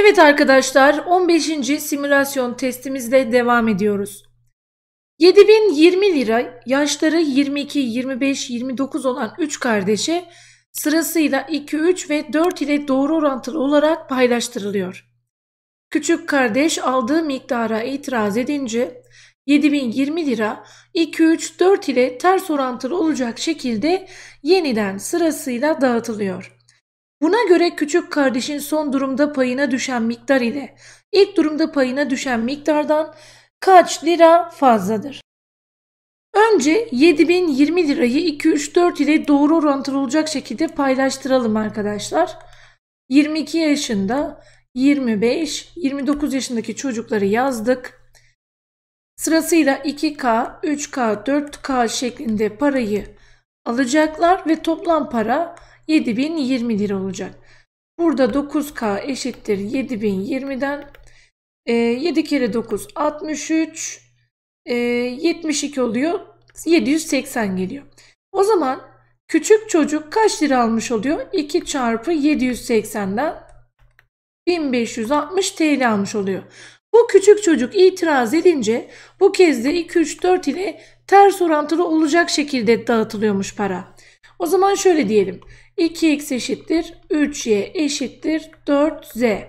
Evet arkadaşlar 15. simülasyon testimizde devam ediyoruz. 7020 lira yaşları 22, 25, 29 olan 3 kardeşe sırasıyla 2, 3 ve 4 ile doğru orantılı olarak paylaştırılıyor. Küçük kardeş aldığı miktara itiraz edince 7020 lira 2, 3, 4 ile ters orantılı olacak şekilde yeniden sırasıyla dağıtılıyor. Buna göre küçük kardeşin son durumda payına düşen miktar ile ilk durumda payına düşen miktardan kaç lira fazladır? Önce 7020 lirayı 2 3 4 ile doğru orantılı olacak şekilde paylaştıralım arkadaşlar. 22 yaşında 25, 29 yaşındaki çocukları yazdık. Sırasıyla 2K, 3K, 4K şeklinde parayı alacaklar ve toplam para 7020 lira olacak. Burada 9K eşittir 7020'den. 7 e, kere 9 63. 72 oluyor. 780 geliyor. O zaman küçük çocuk kaç lira almış oluyor? 2 çarpı 780'den 1560 TL almış oluyor. Bu küçük çocuk itiraz edince bu kez de 2 3 4 ile ters orantılı olacak şekilde dağıtılıyormuş para. O zaman şöyle diyelim. 2x eşittir 3y eşittir 4z.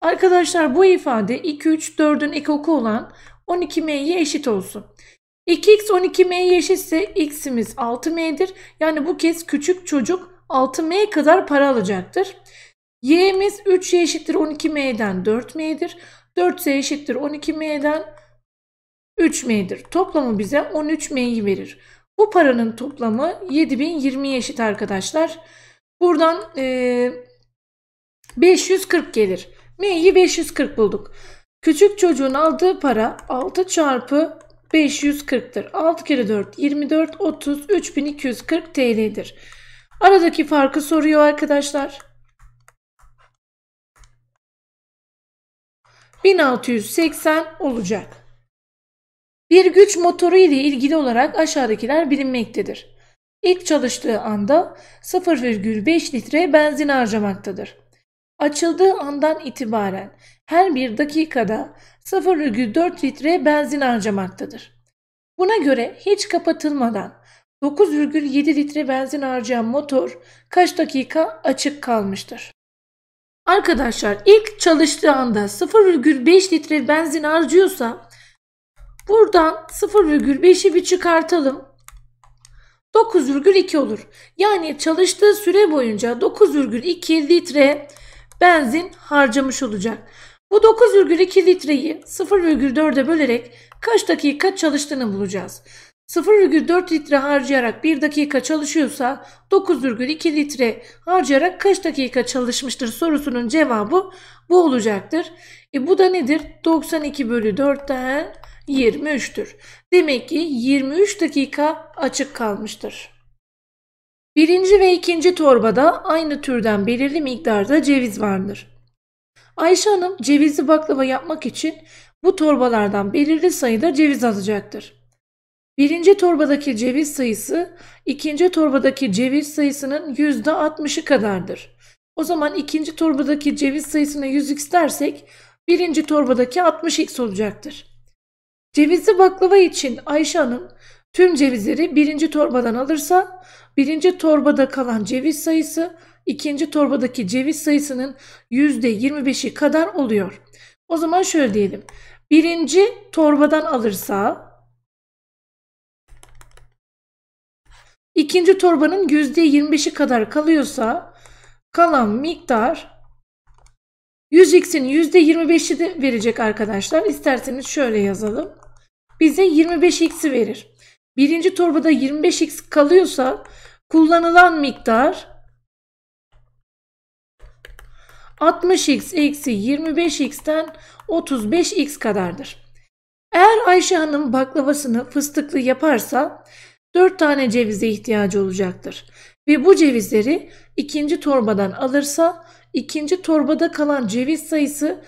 Arkadaşlar bu ifade 2, 3, 4'ün ekoku olan 12m'ye eşit olsun. 2x 12m'ye eşitse x'imiz 6m'dir. Yani bu kez küçük çocuk 6m kadar para alacaktır. y'miz 3y eşittir 12m'den 4m'dir. 4z eşittir 12m'den 3m'dir. Toplamı bize 13m'yi verir. Bu paranın toplamı 7020'ye eşit arkadaşlar. Buradan e, 540 gelir. M'yi 540 bulduk. Küçük çocuğun aldığı para 6 çarpı 540'tır. 6 kere 4 24 30 3240 TL'dir. Aradaki farkı soruyor arkadaşlar. 1680 olacak. Bir güç motoru ile ilgili olarak aşağıdakiler bilinmektedir. İlk çalıştığı anda 0,5 litre benzin harcamaktadır. Açıldığı andan itibaren her bir dakikada 0,4 litre benzin harcamaktadır. Buna göre hiç kapatılmadan 9,7 litre benzin harcayan motor kaç dakika açık kalmıştır? Arkadaşlar ilk çalıştığı anda 0,5 litre benzin harcıyorsa buradan 0,5'i bir çıkartalım. 9,2 olur. Yani çalıştığı süre boyunca 9,2 litre benzin harcamış olacak. Bu 9,2 litreyi 0,4'e bölerek kaç dakika çalıştığını bulacağız. 0,4 litre harcayarak 1 dakika çalışıyorsa 9,2 litre harcayarak kaç dakika çalışmıştır sorusunun cevabı bu olacaktır. E bu da nedir? 92 bölü 4'ten 23'tür. Demek ki 23 dakika açık kalmıştır. Birinci ve ikinci torbada aynı türden belirli miktarda ceviz vardır. Ayşe Hanım cevizli baklava yapmak için bu torbalardan belirli sayıda ceviz alacaktır. Birinci torbadaki ceviz sayısı ikinci torbadaki ceviz sayısının %60'ı kadardır. O zaman ikinci torbadaki ceviz sayısını 100x dersek birinci torbadaki 60x olacaktır. Cevizli baklava için Ayşe Hanım tüm cevizleri birinci torbadan alırsa birinci torbada kalan ceviz sayısı ikinci torbadaki ceviz sayısının %25'i kadar oluyor. O zaman şöyle diyelim. Birinci torbadan alırsa ikinci torbanın %25'i kadar kalıyorsa kalan miktar 100x'in %25'i de verecek arkadaşlar. İsterseniz şöyle yazalım bize 25x'i verir. Birinci torbada 25x kalıyorsa kullanılan miktar 60x eksi 25x'ten 35x kadardır. Eğer Ayşe Hanım baklavasını fıstıklı yaparsa 4 tane cevize ihtiyacı olacaktır. Ve bu cevizleri ikinci torbadan alırsa ikinci torbada kalan ceviz sayısı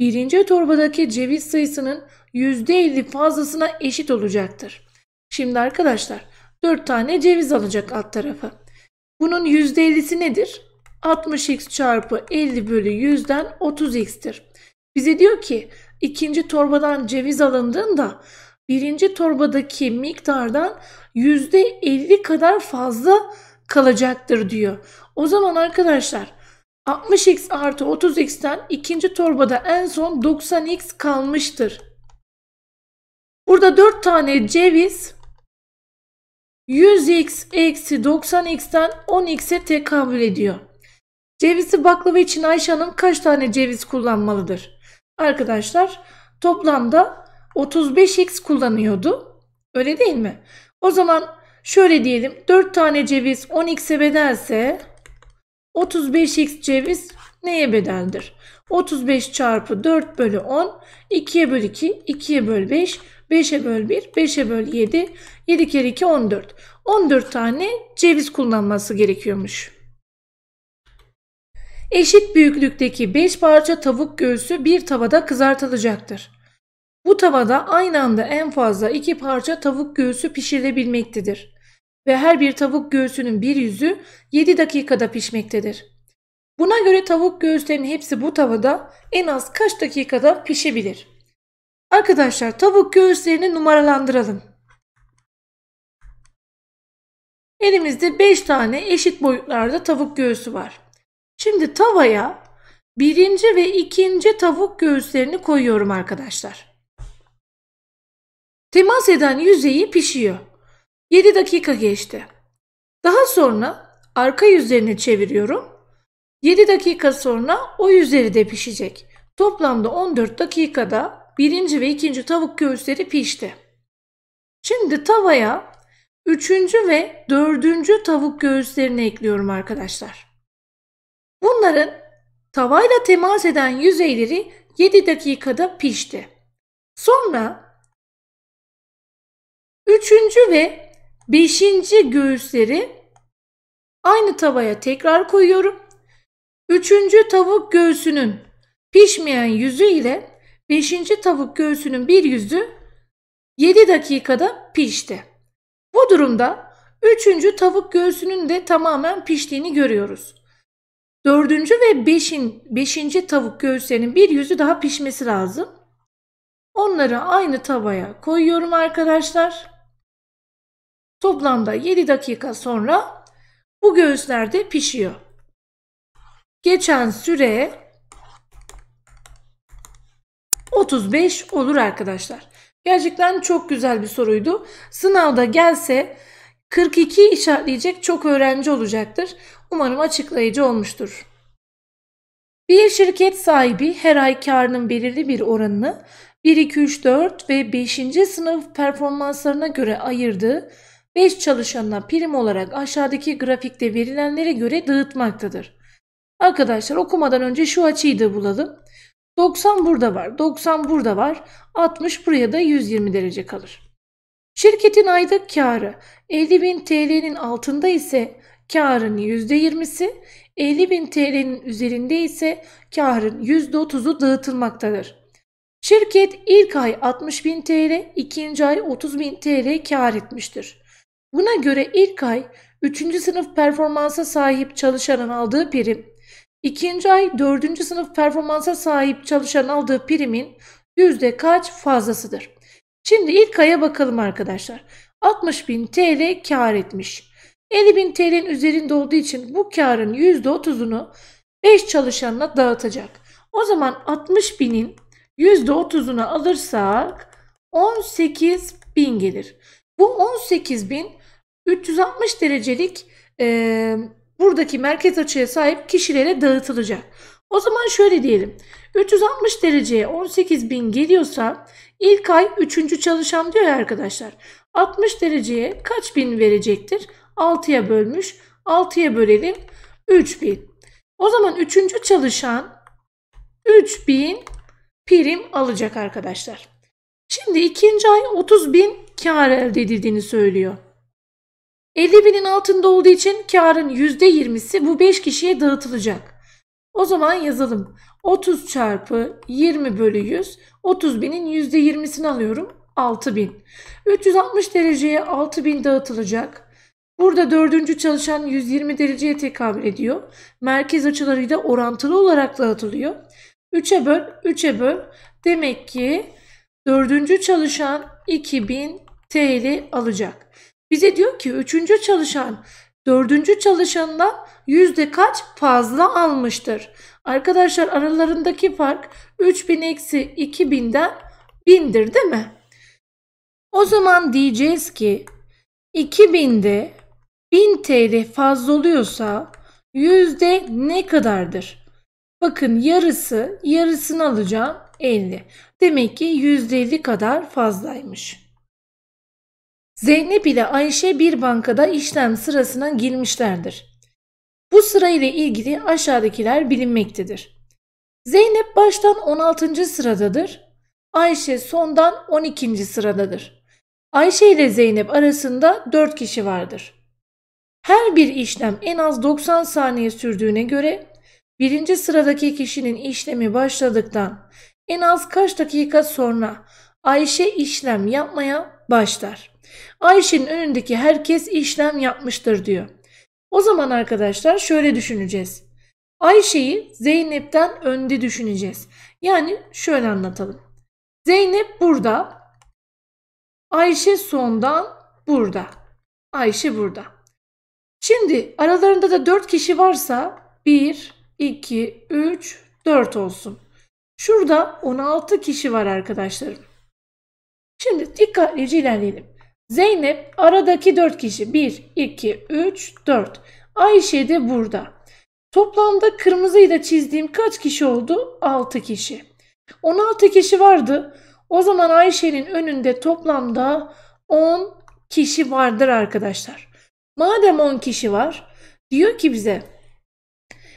birinci torbadaki ceviz sayısının %50 fazlasına eşit olacaktır. Şimdi arkadaşlar 4 tane ceviz alacak alt tarafı. Bunun %50'si nedir? 60x çarpı 50 bölü 100'den 30x'tir. Bize diyor ki ikinci torbadan ceviz alındığında birinci torbadaki miktardan %50 kadar fazla kalacaktır diyor. O zaman arkadaşlar 60x artı 30x'ten ikinci torbada en son 90x kalmıştır. Burada 4 tane ceviz 100x eksi 90x'ten 10x'e tekabül ediyor. Cevizi baklava için Ayşe Hanım kaç tane ceviz kullanmalıdır? Arkadaşlar toplamda 35x kullanıyordu. Öyle değil mi? O zaman şöyle diyelim 4 tane ceviz 10x'e bedelse 35x ceviz neye bedeldir? 35 çarpı 4 bölü 10 2'ye bölü 2 2'ye bölü 5 5'e böl 1, 5'e böl 7, 7 kere 2 14. 14 tane ceviz kullanması gerekiyormuş. Eşit büyüklükteki 5 parça tavuk göğsü bir tavada kızartılacaktır. Bu tavada aynı anda en fazla 2 parça tavuk göğsü pişirilebilmektedir. Ve her bir tavuk göğsünün bir yüzü 7 dakikada pişmektedir. Buna göre tavuk göğüslerinin hepsi bu tavada en az kaç dakikada pişebilir? Arkadaşlar tavuk göğüslerini numaralandıralım. Elimizde 5 tane eşit boyutlarda tavuk göğsü var. Şimdi tavaya birinci ve ikinci tavuk göğüslerini koyuyorum arkadaşlar. Temas eden yüzeyi pişiyor. 7 dakika geçti. Daha sonra arka yüzlerini çeviriyorum. 7 dakika sonra o yüzleri de pişecek. Toplamda 14 dakikada birinci ve ikinci tavuk göğüsleri pişti. Şimdi tavaya üçüncü ve dördüncü tavuk göğüslerini ekliyorum arkadaşlar. Bunların tavayla temas eden yüzeyleri 7 dakikada pişti. Sonra üçüncü ve beşinci göğüsleri aynı tavaya tekrar koyuyorum. Üçüncü tavuk göğsünün pişmeyen yüzü ile 5. tavuk göğsünün bir yüzü 7 dakikada pişti. Bu durumda 3. tavuk göğsünün de tamamen piştiğini görüyoruz. 4. ve 5. 5. tavuk göğslerinin bir yüzü daha pişmesi lazım. Onları aynı tavaya koyuyorum arkadaşlar. Toplamda 7 dakika sonra bu göğüsler de pişiyor. Geçen süre 35 olur arkadaşlar. Gerçekten çok güzel bir soruydu. Sınavda gelse 42 işaretleyecek çok öğrenci olacaktır. Umarım açıklayıcı olmuştur. Bir şirket sahibi her ay karının belirli bir oranını 1, 2, 3, 4 ve 5. sınıf performanslarına göre ayırdığı 5 çalışanına prim olarak aşağıdaki grafikte verilenlere göre dağıtmaktadır. Arkadaşlar okumadan önce şu açıyı da bulalım. 90 burada var, 90 burada var, 60 buraya da 120 derece kalır. Şirketin aylık karı 50.000 TL'nin altında ise karın %20'si, 50.000 TL'nin üzerinde ise karın %30'u dağıtılmaktadır. Şirket ilk ay 60.000 TL, ikinci ay 30.000 TL kar etmiştir. Buna göre ilk ay 3. sınıf performansa sahip çalışanın aldığı prim İkinci ay dördüncü sınıf performansa sahip çalışan aldığı primin yüzde kaç fazlasıdır? Şimdi ilk aya bakalım arkadaşlar. 60.000 TL kar etmiş. 50.000 TL'nin üzerinde olduğu için bu karın %30'unu 5 çalışanla dağıtacak. O zaman 60.000'in %30'unu alırsak 18.000 gelir. Bu 18.000 360 derecelik e, buradaki merkez açıya sahip kişilere dağıtılacak. O zaman şöyle diyelim. 360 dereceye 18 bin geliyorsa ilk ay 3. çalışan diyor arkadaşlar. 60 dereceye kaç bin verecektir? 6'ya bölmüş. 6'ya bölelim. 3 bin. O zaman 3. çalışan 3 bin prim alacak arkadaşlar. Şimdi ikinci ay 30 bin kar elde edildiğini söylüyor. 50 binin altında olduğu için karın %20'si bu 5 kişiye dağıtılacak. O zaman yazalım. 30 çarpı 20 bölü 100. 30 binin %20'sini alıyorum. 6 bin. 360 dereceye 6 bin dağıtılacak. Burada dördüncü çalışan 120 dereceye tekabül ediyor. Merkez açılarıyla orantılı olarak dağıtılıyor. 3'e böl, 3'e böl. Demek ki dördüncü çalışan 2000 TL alacak. Bize diyor ki üçüncü çalışan dördüncü çalışandan yüzde kaç fazla almıştır? Arkadaşlar aralarındaki fark 3000 eksi 2000'den 1000'dir değil mi? O zaman diyeceğiz ki 2000'de 1000 TL fazla oluyorsa yüzde ne kadardır? Bakın yarısı yarısını alacağım 50. Demek ki %50 kadar fazlaymış. Zeynep ile Ayşe bir bankada işlem sırasına girmişlerdir. Bu sırayla ilgili aşağıdakiler bilinmektedir. Zeynep baştan 16. sıradadır. Ayşe sondan 12. sıradadır. Ayşe ile Zeynep arasında 4 kişi vardır. Her bir işlem en az 90 saniye sürdüğüne göre birinci sıradaki kişinin işlemi başladıktan en az kaç dakika sonra Ayşe işlem yapmaya başlar. Ayşe'nin önündeki herkes işlem yapmıştır diyor. O zaman arkadaşlar şöyle düşüneceğiz. Ayşe'yi Zeynep'ten önde düşüneceğiz. Yani şöyle anlatalım. Zeynep burada. Ayşe sondan burada. Ayşe burada. Şimdi aralarında da 4 kişi varsa 1, 2, 3, 4 olsun. Şurada 16 kişi var arkadaşlarım. Şimdi dikkatlice ilerleyelim. Zeynep aradaki 4 kişi. 1, 2, 3, 4. Ayşe de burada. Toplamda kırmızıyla çizdiğim kaç kişi oldu? 6 kişi. 16 kişi vardı. O zaman Ayşe'nin önünde toplamda 10 kişi vardır arkadaşlar. Madem 10 kişi var, diyor ki bize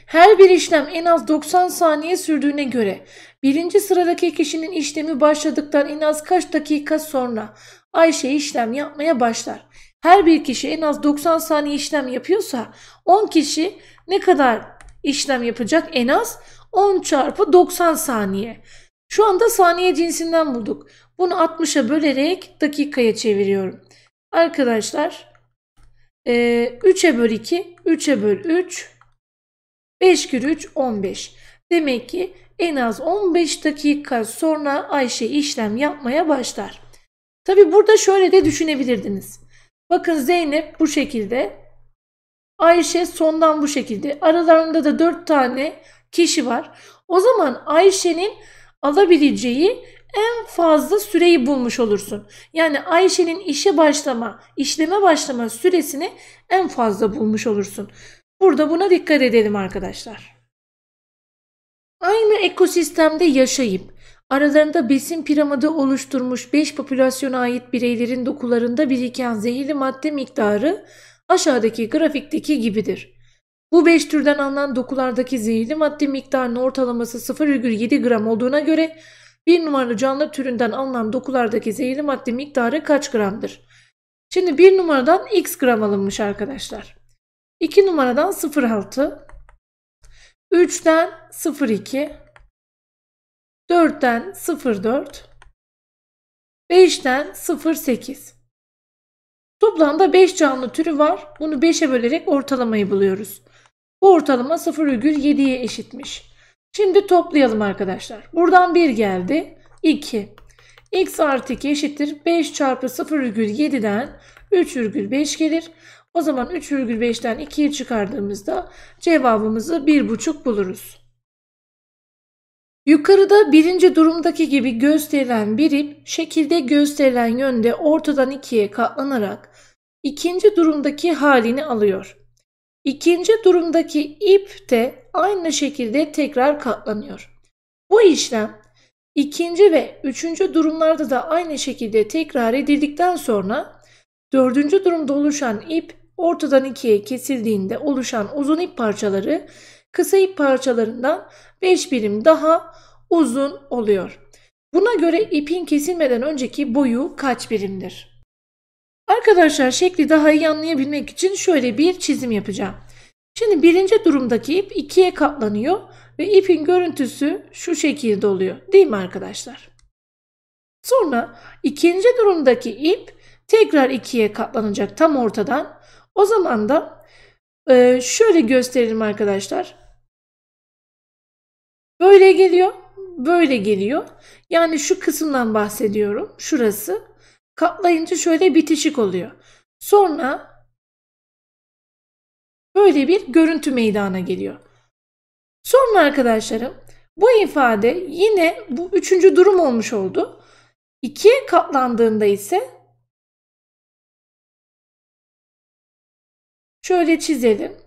her bir işlem en az 90 saniye sürdüğüne göre birinci sıradaki kişinin işlemi başladıktan en az kaç dakika sonra Ayşe işlem yapmaya başlar. Her bir kişi en az 90 saniye işlem yapıyorsa 10 kişi ne kadar işlem yapacak? En az 10 çarpı 90 saniye. Şu anda saniye cinsinden bulduk. Bunu 60'a bölerek dakikaya çeviriyorum. Arkadaşlar 3'e böl 2, 3'e böl 3, 5 kere 3 15. Demek ki en az 15 dakika sonra Ayşe işlem yapmaya başlar. Tabi burada şöyle de düşünebilirdiniz. Bakın Zeynep bu şekilde. Ayşe sondan bu şekilde. Aralarında da 4 tane kişi var. O zaman Ayşe'nin alabileceği en fazla süreyi bulmuş olursun. Yani Ayşe'nin işe başlama, işleme başlama süresini en fazla bulmuş olursun. Burada buna dikkat edelim arkadaşlar. Aynı ekosistemde yaşayıp Aralarında besin piramidi oluşturmuş 5 popülasyona ait bireylerin dokularında biriken zehirli madde miktarı aşağıdaki grafikteki gibidir. Bu 5 türden alınan dokulardaki zehirli madde miktarının ortalaması 0,7 gram olduğuna göre bir numaralı canlı türünden alınan dokulardaki zehirli madde miktarı kaç gramdır? Şimdi bir numaradan x gram alınmış arkadaşlar. 2 numaradan 0,6 3'ten 0,2 4'ten 04, 5'ten 08. Toplamda 5 canlı türü var. Bunu 5'e bölerek ortalamayı buluyoruz. Bu ortalama 0,7'ye eşitmiş. Şimdi toplayalım arkadaşlar. Buradan 1 geldi. 2. x artı 2 eşittir. 5 çarpı 0,7'den 3,5 gelir. O zaman 3,5'ten 2'yi çıkardığımızda cevabımızı 1,5 buluruz. Yukarıda birinci durumdaki gibi gösterilen bir ip şekilde gösterilen yönde ortadan ikiye katlanarak ikinci durumdaki halini alıyor. İkinci durumdaki ip de aynı şekilde tekrar katlanıyor. Bu işlem ikinci ve üçüncü durumlarda da aynı şekilde tekrar edildikten sonra dördüncü durumda oluşan ip ortadan ikiye kesildiğinde oluşan uzun ip parçaları kısa ip parçalarından 5 birim daha uzun oluyor. Buna göre ipin kesilmeden önceki boyu kaç birimdir? Arkadaşlar şekli daha iyi anlayabilmek için şöyle bir çizim yapacağım. Şimdi birinci durumdaki ip ikiye katlanıyor ve ipin görüntüsü şu şekilde oluyor değil mi arkadaşlar? Sonra ikinci durumdaki ip tekrar ikiye katlanacak tam ortadan. O zaman da şöyle gösterelim arkadaşlar. Böyle geliyor, böyle geliyor. Yani şu kısımdan bahsediyorum. Şurası. Katlayınca şöyle bitişik oluyor. Sonra böyle bir görüntü meydana geliyor. Sonra arkadaşlarım bu ifade yine bu üçüncü durum olmuş oldu. İkiye katlandığında ise şöyle çizelim.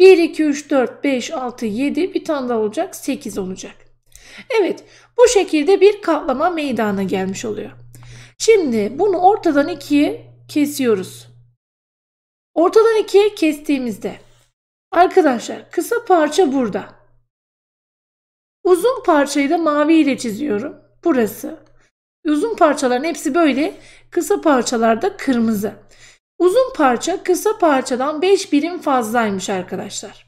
1, 2, 3, 4, 5, 6, 7 bir tane daha olacak 8 olacak. Evet bu şekilde bir katlama meydana gelmiş oluyor. Şimdi bunu ortadan ikiye kesiyoruz. Ortadan ikiye kestiğimizde arkadaşlar kısa parça burada. Uzun parçayı da mavi ile çiziyorum. Burası. Uzun parçaların hepsi böyle. Kısa parçalarda kırmızı. Uzun parça kısa parçadan 5 birim fazlaymış arkadaşlar.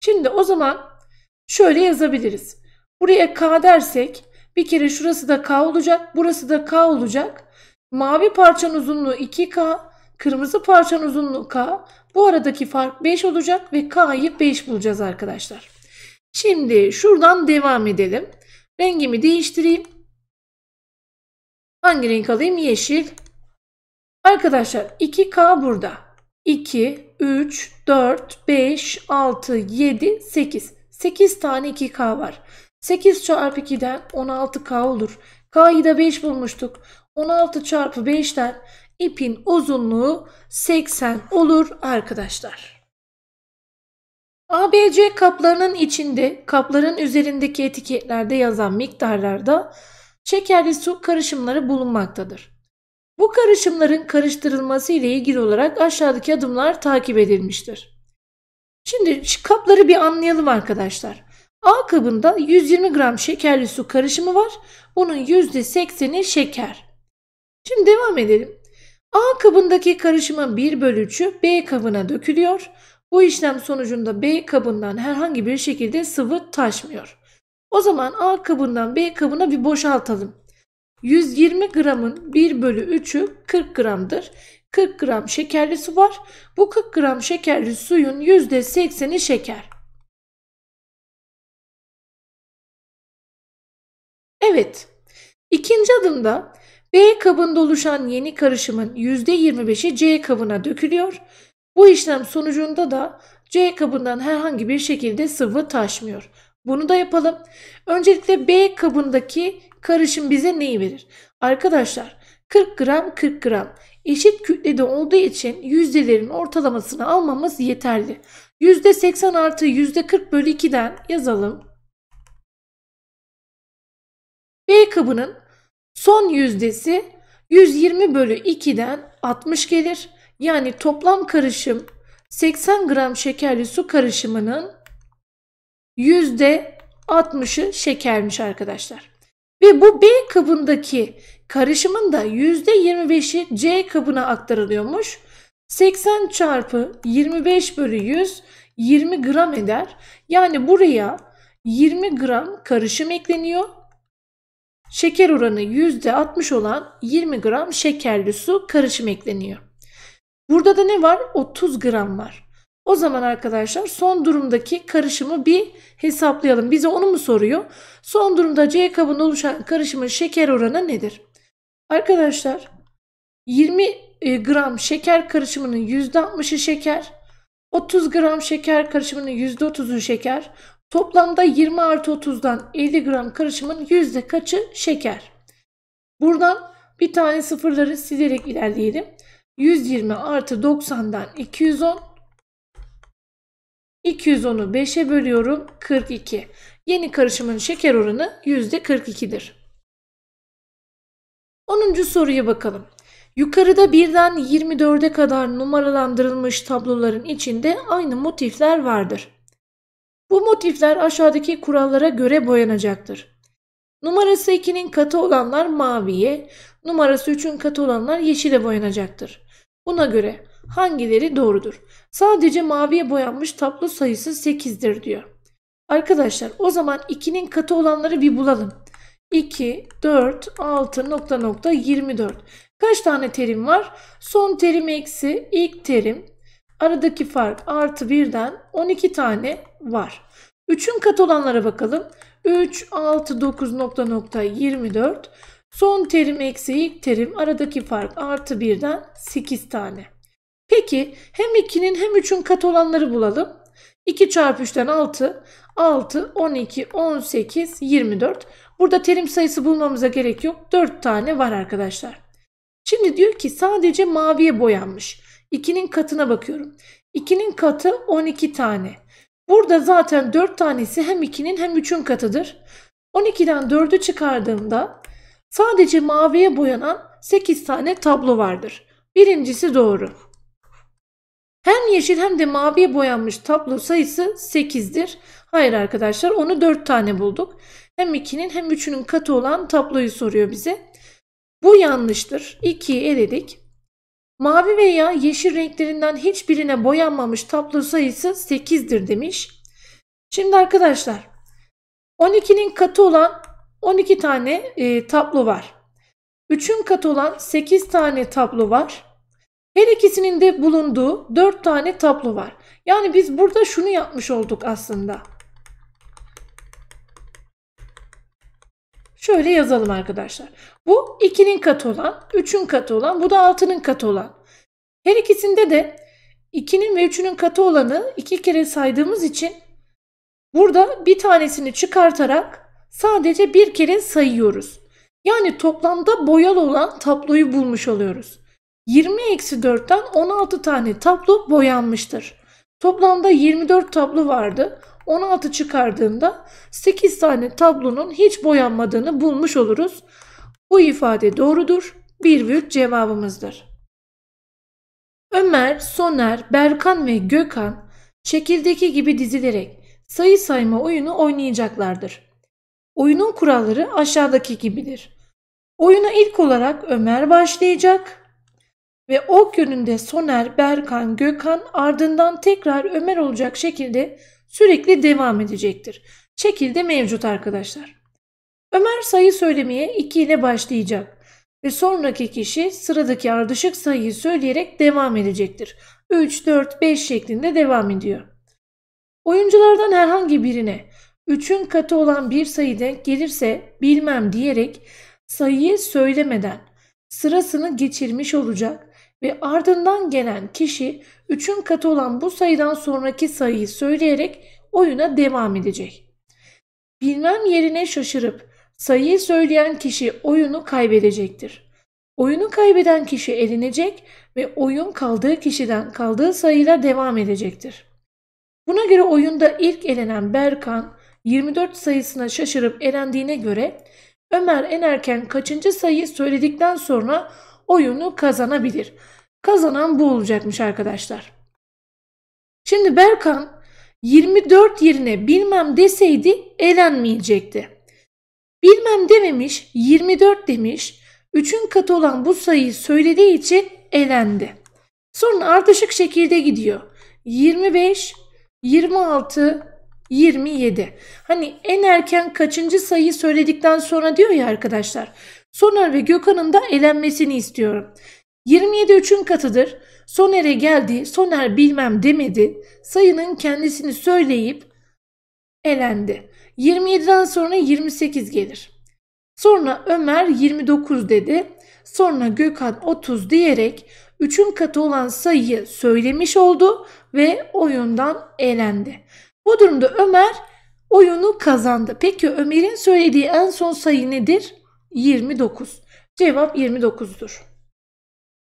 Şimdi o zaman şöyle yazabiliriz. Buraya K dersek bir kere şurası da K olacak, burası da K olacak. Mavi parçanın uzunluğu 2K, kırmızı parçanın uzunluğu K. Bu aradaki fark 5 olacak ve K'yı 5 bulacağız arkadaşlar. Şimdi şuradan devam edelim. Rengimi değiştireyim. Hangi renk alayım? Yeşil. Arkadaşlar 2K burada. 2, 3, 4, 5, 6, 7, 8. 8 tane 2K var. 8 çarpı 2'den 16K olur. K'yı da 5 bulmuştuk. 16 çarpı 5'ten ipin uzunluğu 80 olur arkadaşlar. ABC kaplarının içinde kapların üzerindeki etiketlerde yazan miktarlarda şekerli su karışımları bulunmaktadır. Bu karışımların karıştırılması ile ilgili olarak aşağıdaki adımlar takip edilmiştir. Şimdi kapları bir anlayalım arkadaşlar. A kabında 120 gram şekerli su karışımı var. Bunun %80'i şeker. Şimdi devam edelim. A kabındaki karışımın 1 bölü 3'ü B kabına dökülüyor. Bu işlem sonucunda B kabından herhangi bir şekilde sıvı taşmıyor. O zaman A kabından B kabına bir boşaltalım. 120 gramın 1 bölü 3'ü 40 gramdır. 40 gram şekerli su var. Bu 40 gram şekerli suyun %80'i şeker. Evet. İkinci adımda B kabında oluşan yeni karışımın %25'i C kabına dökülüyor. Bu işlem sonucunda da C kabından herhangi bir şekilde sıvı taşmıyor. Bunu da yapalım. Öncelikle B kabındaki Karışım bize neyi verir? Arkadaşlar 40 gram 40 gram eşit kütlede olduğu için yüzdelerin ortalamasını almamız yeterli. %80 artı %40 bölü 2'den yazalım. B kabının son yüzdesi 120 bölü 2'den 60 gelir. Yani toplam karışım 80 gram şekerli su karışımının %60'ı şekermiş arkadaşlar. Ve bu B kabındaki karışımın da %25'i C kabına aktarılıyormuş. 80 çarpı 25 bölü 100 20 gram eder. Yani buraya 20 gram karışım ekleniyor. Şeker oranı %60 olan 20 gram şekerli su karışım ekleniyor. Burada da ne var? 30 gram var. O zaman arkadaşlar son durumdaki karışımı bir hesaplayalım. Bize onu mu soruyor? Son durumda C kabında oluşan karışımın şeker oranı nedir? Arkadaşlar 20 e, gram şeker karışımının %60'ı şeker, 30 gram şeker karışımının %30'u şeker, toplamda 20 artı 30'dan 50 gram karışımın yüzde kaçı şeker? Buradan bir tane sıfırları silerek ilerleyelim. 120 artı 90'dan 210, 210'u 5'e bölüyorum 42. Yeni karışımın şeker oranı %42'dir. 10. soruya bakalım. Yukarıda birden 24'e kadar numaralandırılmış tabloların içinde aynı motifler vardır. Bu motifler aşağıdaki kurallara göre boyanacaktır. Numarası 2'nin katı olanlar maviye, numarası 3'ün katı olanlar yeşile boyanacaktır. Buna göre hangileri doğrudur? Sadece maviye boyanmış tablo sayısı 8'dir diyor. Arkadaşlar o zaman 2'nin katı olanları bir bulalım. 2, 4, 6, nokta nokta 24. Kaç tane terim var? Son terim eksi ilk terim. Aradaki fark artı 1'den 12 tane var. 3'ün katı olanlara bakalım. 3, 6, 9 nokta nokta 24. Son terim eksi ilk terim aradaki fark artı 1'den 8 tane. Peki hem 2'nin hem 3'ün kat olanları bulalım. 2 çarpı 3'ten 6, 6, 12, 18, 24. Burada terim sayısı bulmamıza gerek yok. 4 tane var arkadaşlar. Şimdi diyor ki sadece maviye boyanmış. 2'nin katına bakıyorum. 2'nin katı 12 tane. Burada zaten 4 tanesi hem 2'nin hem 3'ün katıdır. 12'den 4'ü çıkardığımda sadece maviye boyanan 8 tane tablo vardır. Birincisi doğru. Hem yeşil hem de mavi boyanmış tablo sayısı 8'dir. Hayır arkadaşlar onu 4 tane bulduk. Hem 2'nin hem 3'ünün katı olan tabloyu soruyor bize. Bu yanlıştır. 2'yi eledik. Mavi veya yeşil renklerinden hiçbirine boyanmamış tablo sayısı 8'dir demiş. Şimdi arkadaşlar 12'nin katı olan 12 tane e, tablo var. 3'ün katı olan 8 tane tablo var. Her ikisinin de bulunduğu 4 tane tablo var. Yani biz burada şunu yapmış olduk aslında. Şöyle yazalım arkadaşlar. Bu 2'nin katı olan, 3'ün katı olan, bu da 6'nın katı olan. Her ikisinde de 2'nin ve 3'ünün katı olanı 2 kere saydığımız için burada bir tanesini çıkartarak sadece bir kere sayıyoruz. Yani toplamda boyalı olan tabloyu bulmuş oluyoruz. 20-4'ten 16 tane tablo boyanmıştır. Toplamda 24 tablo vardı. 16 çıkardığında 8 tane tablonun hiç boyanmadığını bulmuş oluruz. Bu ifade doğrudur. Bir 1 cevabımızdır. Ömer, Soner, Berkan ve Gökhan şekildeki gibi dizilerek sayı sayma oyunu oynayacaklardır. Oyunun kuralları aşağıdaki gibidir. Oyuna ilk olarak Ömer başlayacak, ve o gününde Soner, Berkan, Gökhan ardından tekrar Ömer olacak şekilde sürekli devam edecektir. Şekilde mevcut arkadaşlar. Ömer sayı söylemeye 2 ile başlayacak ve sonraki kişi sıradaki ardışık sayıyı söyleyerek devam edecektir. 3, 4, 5 şeklinde devam ediyor. Oyunculardan herhangi birine 3'ün katı olan bir sayı denk gelirse bilmem diyerek sayıyı söylemeden sırasını geçirmiş olacak ve ardından gelen kişi 3'ün katı olan bu sayıdan sonraki sayıyı söyleyerek oyuna devam edecek. Bilmem yerine şaşırıp sayıyı söyleyen kişi oyunu kaybedecektir. Oyunu kaybeden kişi elenecek ve oyun kaldığı kişiden kaldığı sayıyla devam edecektir. Buna göre oyunda ilk elenen Berkan 24 sayısına şaşırıp elendiğine göre Ömer enerken erken kaçıncı sayıyı söyledikten sonra oyunu kazanabilir. Kazanan bu olacakmış arkadaşlar. Şimdi Berkan 24 yerine bilmem deseydi elenmeyecekti. Bilmem dememiş 24 demiş. 3'ün katı olan bu sayıyı söylediği için elendi. Sonra artışık şekilde gidiyor. 25, 26, 27. Hani en erken kaçıncı sayı söyledikten sonra diyor ya arkadaşlar. Soner ve Gökhan'ın da elenmesini istiyorum. 27 üçün katıdır. Soner'e geldi, Soner bilmem demedi. Sayının kendisini söyleyip elendi. 27'den sonra 28 gelir. Sonra Ömer 29 dedi. Sonra Gökhan 30 diyerek 3'ün katı olan sayıyı söylemiş oldu ve oyundan elendi. Bu durumda Ömer oyunu kazandı. Peki Ömer'in söylediği en son sayı nedir? 29. Cevap 29'dur.